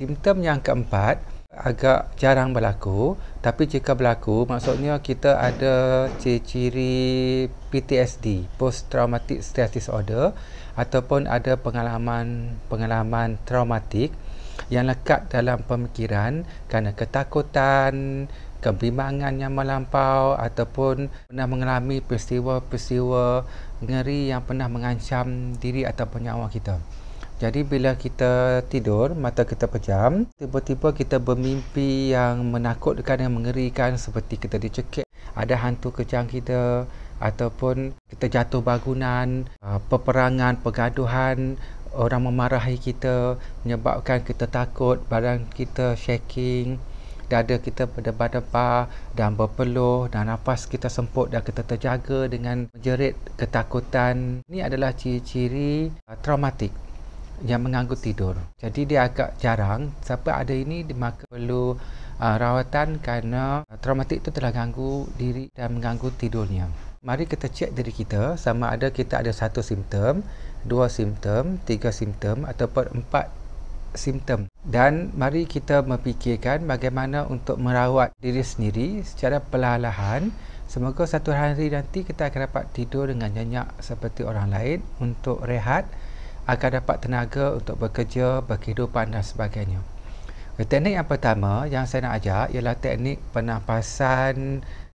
Simptom yang keempat agak jarang berlaku tapi jika berlaku maksudnya kita ada ciri-ciri PTSD post traumatic stress disorder ataupun ada pengalaman pengalaman traumatik yang lekat dalam pemikiran kerana ketakutan kebimbangan yang melampau ataupun pernah mengalami peristiwa-peristiwa ngeri yang pernah mengancam diri ataupun nyawa kita jadi bila kita tidur, mata kita pejam, tiba-tiba kita bermimpi yang menakutkan yang mengerikan seperti kita dicekik, ada hantu kejang kita ataupun kita jatuh bangunan, peperangan, pergaduhan, orang memarahi kita menyebabkan kita takut, badan kita shaking, dada kita berdebar-debar dan berpeluh dan nafas kita semput dan kita terjaga dengan menjerit ketakutan. Ini adalah ciri-ciri traumatik yang mengganggu tidur. Jadi dia agak jarang. Siapa ada ini maka perlu uh, rawatan kerana traumatik itu telah ganggu diri dan mengganggu tidurnya. Mari kita cek diri kita sama ada kita ada satu simptom, dua simptom, tiga simptom ataupun empat simptom. Dan mari kita memikirkan bagaimana untuk merawat diri sendiri secara perlahan-lahan. Semoga satu hari nanti kita akan dapat tidur dengan nyenyak seperti orang lain untuk rehat agar dapat tenaga untuk bekerja, berkehidupan dan sebagainya. Teknik yang pertama yang saya nak ajar ialah teknik penafasan